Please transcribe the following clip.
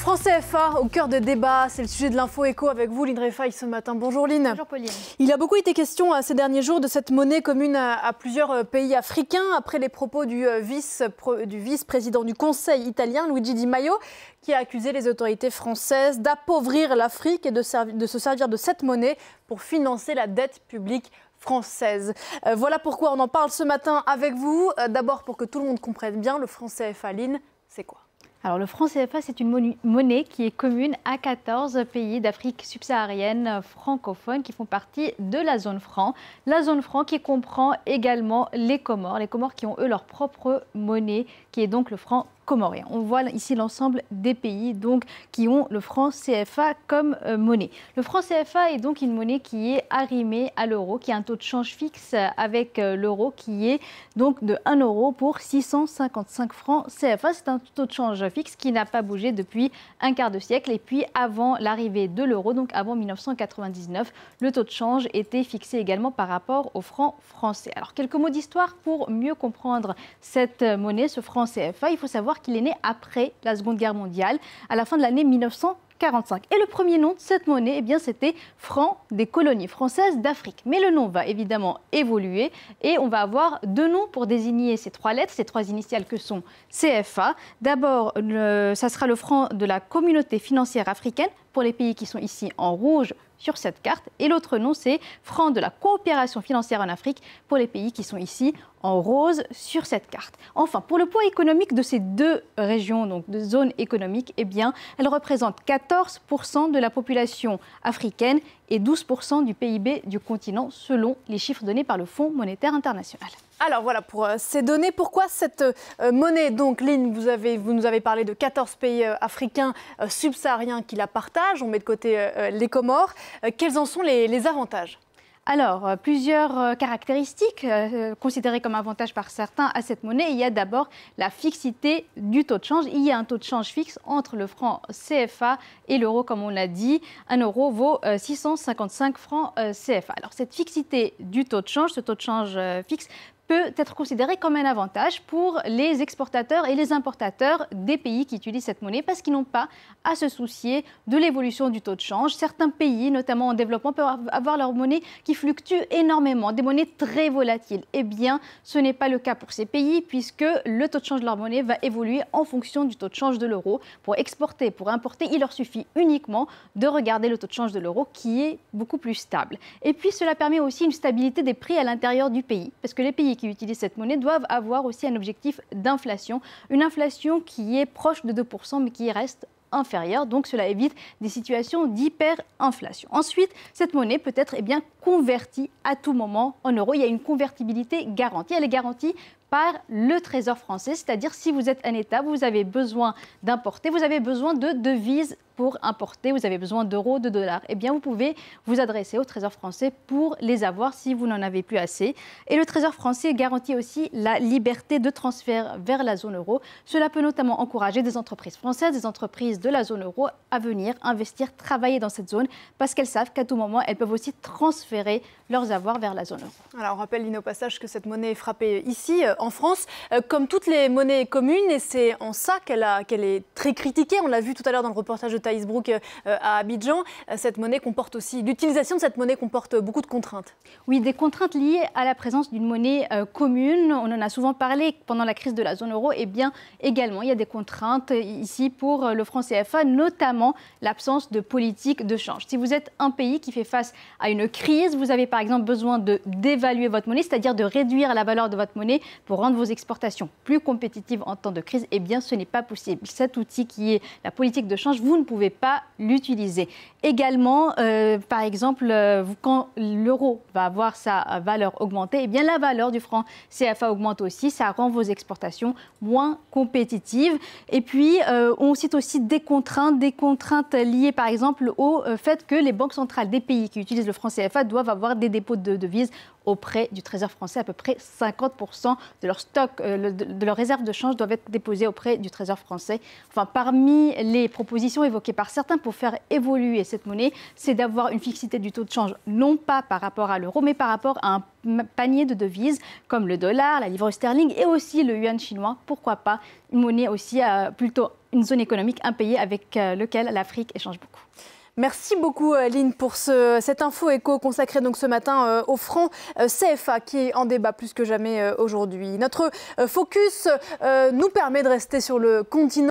France CFA, au cœur de débat, c'est le sujet de l'info écho avec vous, Lynn Refaille, ce matin. Bonjour Lynn. Bonjour Pauline. Il a beaucoup été question euh, ces derniers jours de cette monnaie commune à, plusieurs euh, pays africains, après les propos du, euh, vice, président du Conseil italien, Luigi Di Maio, qui a accusé les autorités françaises d'appauvrir l'Afrique et de, de se servir de cette monnaie pour financer la dette publique française. voilà pourquoi on en parle ce matin avec vous. d'abord pour que tout le monde comprenne bien, le français CFA, Lynn, c'est quoi alors le franc CFA, c'est une monnaie qui est commune à 14 pays d'Afrique subsaharienne francophone qui font partie de la zone franc. La zone franc qui comprend également les Comores, les Comores qui ont eux leur propre monnaie qui est donc le franc on voit ici l'ensemble des pays donc, qui ont le franc CFA comme euh, monnaie. Le franc CFA est donc une monnaie qui est arrimée à l'euro, qui a un taux de change fixe avec euh, l'euro qui est donc de 1 euro pour 655 francs CFA. C'est un taux de change fixe qui n'a pas bougé depuis un quart de siècle. Et puis avant l'arrivée de l'euro, donc avant 1999, le taux de change était fixé également par rapport au franc français. Alors quelques mots d'histoire pour mieux comprendre cette euh, monnaie, ce franc CFA. Il faut savoir qu'il est né après la Seconde Guerre mondiale, à la fin de l'année 1900. Et le premier nom de cette monnaie, eh bien, c'était franc des colonies françaises d'Afrique. Mais le nom va évidemment évoluer et on va avoir deux noms pour désigner ces trois lettres, ces trois initiales que sont CFA. D'abord, ça sera le franc de la communauté financière africaine pour les pays qui sont ici en rouge sur cette carte. Et l'autre nom, c'est franc de la coopération financière en Afrique pour les pays qui sont ici en rose sur cette carte. Enfin, pour le poids économique de ces deux régions, donc de zones économiques, eh bien, elles représentent 4 14% de la population africaine et 12% du PIB du continent selon les chiffres donnés par le Fonds monétaire international. Alors voilà pour euh, ces données. Pourquoi cette euh, monnaie Donc, Lynn, vous, nous avez parlé de 14 pays euh, africains subsahariens qui la partagent. On met de côté les Comores. quels en sont les avantages alors, euh, plusieurs euh, caractéristiques euh, considérées comme avantages par certains à cette monnaie. Il y a d'abord la fixité du taux de change. Il y a un taux de change fixe entre le franc CFA et l'euro, comme on l'a dit. Un euro vaut 655 francs CFA. Alors, cette fixité du taux de change, ce taux de change fixe, peut être considéré comme un avantage pour les exportateurs et les importateurs des pays qui utilisent cette monnaie parce qu'ils n'ont pas à se soucier de l'évolution du taux de change. Certains pays, notamment en développement, peuvent avoir leur monnaie qui fluctue énormément, des monnaies très volatiles. Eh bien, ce n'est pas le cas pour ces pays puisque le taux de change de leur monnaie va évoluer en fonction du taux de change de l'euro. Pour exporter, pour importer, il leur suffit uniquement de regarder le taux de change de l'euro qui est beaucoup plus stable. Et puis, cela permet aussi une stabilité des prix à l'intérieur du pays parce que les pays qui utilisent cette monnaie doivent avoir aussi un objectif d'inflation, une inflation qui est proche de 2% mais qui reste inférieure. Donc cela évite des situations d'hyperinflation. Ensuite, cette monnaie peut être eh bien, convertie à tout moment en euros. Il y a une convertibilité garantie. Elle est garantie par le Trésor français. C'est-à-dire, si vous êtes un État, vous avez besoin d'importer, vous avez besoin de devises pour importer, vous avez besoin d'euros, de dollars. Eh bien, vous pouvez vous adresser au Trésor français pour les avoir si vous n'en avez plus assez. Et le Trésor français garantit aussi la liberté de transfert vers la zone euro. Cela peut notamment encourager des entreprises françaises, des entreprises de la zone euro à venir investir, travailler dans cette zone, parce qu'elles savent qu'à tout moment, elles peuvent aussi transférer leurs avoirs vers la zone euro. Alors, on rappelle, Lino Passage, que cette monnaie est frappée ici en France, euh, comme toutes les monnaies communes, et c'est en ça qu'elle est très critiquée. On l'a vu tout à l'heure dans le reportage de Thaïs Brook euh, euh, à Abidjan. Cette monnaie comporte aussi, l'utilisation de cette monnaie comporte beaucoup de contraintes. Oui, des contraintes liées à la présence d'une monnaie commune. On en a souvent parlé pendant la crise de la zone euro. Et eh bien également, il y a des contraintes ici pour le franc CFA, notamment l'absence de politique de change. Si vous êtes un pays qui fait face à une crise, vous avez par exemple besoin de dévaluer votre monnaie, c'est-à-dire de réduire la valeur de votre monnaie pour rendre vos exportations plus compétitives en temps de crise, et eh bien ce n'est pas possible. Cet outil qui est la politique de change, vous ne pouvez pas l'utiliser. Également, euh, par exemple, euh, quand l'euro va avoir sa valeur augmentée, eh bien la valeur du franc CFA augmente aussi. Ça rend vos exportations moins compétitives. Et puis, euh, on cite aussi des contraintes, des contraintes liées par exemple au fait que les banques centrales des pays qui utilisent le franc CFA doivent avoir des dépôts de devises auprès du Trésor français, à peu près 50% de leur stock, euh, de leurs réserves de change doivent être déposées auprès du Trésor français. Enfin, parmi les propositions évoquées par certains pour faire évoluer cette monnaie, c'est d'avoir une fixité du taux de change, non pas par rapport à l'euro, mais par rapport à un panier de devises comme le dollar, la livre sterling et aussi le yuan chinois. Pourquoi pas une monnaie aussi, euh, plutôt une zone économique, un pays avec euh, lequel l'Afrique échange beaucoup. Merci beaucoup, euh, Lynn, pour ce, cette info écho consacrée donc ce matin euh, au franc euh, CFA qui est en débat plus que jamais aujourd'hui. Notre focus nous permet de rester sur le continent.